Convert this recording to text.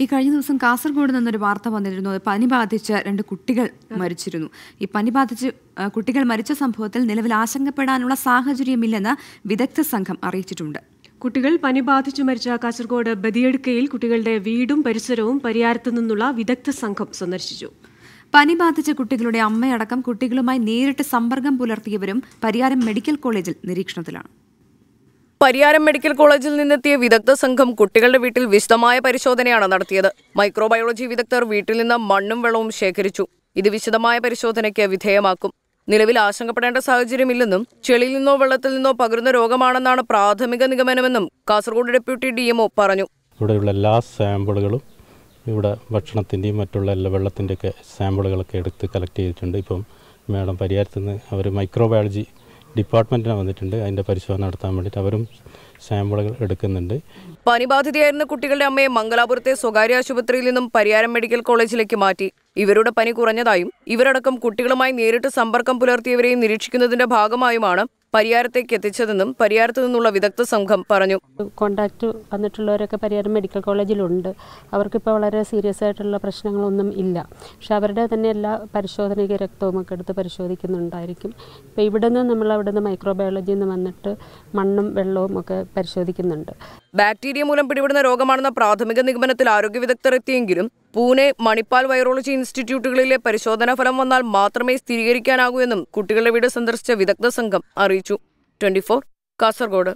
ഈ കഴിഞ്ഞ ദിവസം കാസർഗോഡ് നിന്നൊരു വാർത്ത വന്നിരുന്നു പനി ബാധിച്ച രണ്ട് കുട്ടികൾ മരിച്ചിരുന്നു ഈ പനി ബാധിച്ച് കുട്ടികൾ മരിച്ച സംഭവത്തിൽ നിലവിൽ ആശങ്കപ്പെടാനുള്ള സാഹചര്യമില്ലെന്ന് വിദഗ്ധ സംഘം അറിയിച്ചിട്ടുണ്ട് കുട്ടികൾ പനി ബാധിച്ചു മരിച്ച കാസർഗോഡ് ബദിയടുക്കയിൽ കുട്ടികളുടെ വീടും പരിസരവും പരിയാരത്തു നിന്നുള്ള വിദഗ്ധ സംഘം സന്ദർശിച്ചു പനി ബാധിച്ച കുട്ടികളുടെ അമ്മയടക്കം കുട്ടികളുമായി നേരിട്ട് സമ്പർക്കം പുലർത്തിയവരും പരിയാരം മെഡിക്കൽ കോളേജിൽ നിരീക്ഷണത്തിലാണ് പരിയാരം മെഡിക്കൽ കോളേജിൽ നിന്നെത്തിയ വിദഗ്ധ സംഘം കുട്ടികളുടെ വീട്ടിൽ വിശദമായ പരിശോധനയാണ് നടത്തിയത് മൈക്രോബയോളജി വിദഗ്ധർ വീട്ടിൽ നിന്ന് മണ്ണും വെള്ളവും ശേഖരിച്ചു ഇത് വിശദമായ പരിശോധനയ്ക്ക് വിധേയമാക്കും നിലവിൽ ആശങ്കപ്പെടേണ്ട സാഹചര്യമില്ലെന്നും ചെളിയിൽ നിന്നോ വെള്ളത്തിൽ നിന്നോ പകരുന്ന രോഗമാണെന്നാണ് പ്രാഥമിക നിഗമനമെന്നും കാസർഗോഡ് ഡെപ്യൂട്ടി ഡി എംഒ പറഞ്ഞു ഇവിടെയുള്ള എല്ലാ സാമ്പിളുകളും ഇവിടെ ഭക്ഷണത്തിൻ്റെയും മറ്റുള്ള എല്ലാ വെള്ളത്തിൻ്റെയൊക്കെ സാമ്പിളുകളൊക്കെ എടുത്ത് കളക്ട് ചെയ്തിട്ടുണ്ട് ഇപ്പം മാഡം പരിയാരത്തുനിന്ന് അവർ മൈക്രോബയോളജി ഡിപ്പാർട്ട്മെൻറ്റിനെ വന്നിട്ടുണ്ട് അതിൻ്റെ പരിശോധന നടത്താൻ വേണ്ടിയിട്ട് അവരും സാമ്പിളുകൾ എടുക്കുന്നുണ്ട് പനിബാധിതയായിരുന്ന കുട്ടികളുടെ അമ്മയെ മംഗലാപുരത്തെ സ്വകാര്യ ആശുപത്രിയിൽ നിന്നും പരിയാരം മെഡിക്കൽ കോളേജിലേക്ക് മാറ്റി ഇവരുടെ പനി കുറഞ്ഞതായും ഇവരടക്കം കുട്ടികളുമായി നേരിട്ട് സമ്പർക്കം പുലർത്തിയവരെയും നിരീക്ഷിക്കുന്നതിന്റെ ഭാഗമായുമാണ് പരിയാരത്തേക്ക് എത്തിച്ചതെന്നും പരിയാരത്തു നിന്നുള്ള വിദഗ്ധ സംഘം പറഞ്ഞു കോണ്ടാക്ട് വന്നിട്ടുള്ളവരൊക്കെ പരിയാരം മെഡിക്കൽ കോളേജിലുണ്ട് അവർക്കിപ്പോൾ വളരെ സീരിയസ് ആയിട്ടുള്ള പ്രശ്നങ്ങളൊന്നും ഇല്ല പക്ഷെ അവരുടെ തന്നെ എല്ലാ പരിശോധനയ്ക്ക് രക്തവും ഒക്കെ എടുത്ത് പരിശോധിക്കുന്നുണ്ടായിരിക്കും ഇപ്പോൾ ഇവിടെ നിന്ന് നമ്മൾ അവിടെ നിന്ന് മൈക്രോബയോളജിന്ന് വന്നിട്ട് മണ്ണും വെള്ളവും ഒക്കെ പരിശോധിക്കുന്നുണ്ട് ബാക്ടീരിയ മൂലം പിടിപെടുന്ന രോഗമാണെന്ന പ്രാഥമിക നിഗമനത്തിൽ ആരോഗ്യ വിദഗ്ധർ എത്തിയെങ്കിലും പൂനെ മണിപ്പാൽ വൈറോളജി ഇൻസ്റ്റിറ്റ്യൂട്ടുകളിലെ പരിശോധനാ ഫലം വന്നാൽ മാത്രമേ സ്ഥിരീകരിക്കാനാകൂ എന്നും കുട്ടികളുടെ വീട് സന്ദർശിച്ച വിദഗ്ധ സംഘം അറിയിച്ചു ട്വന്റി കാസർഗോഡ്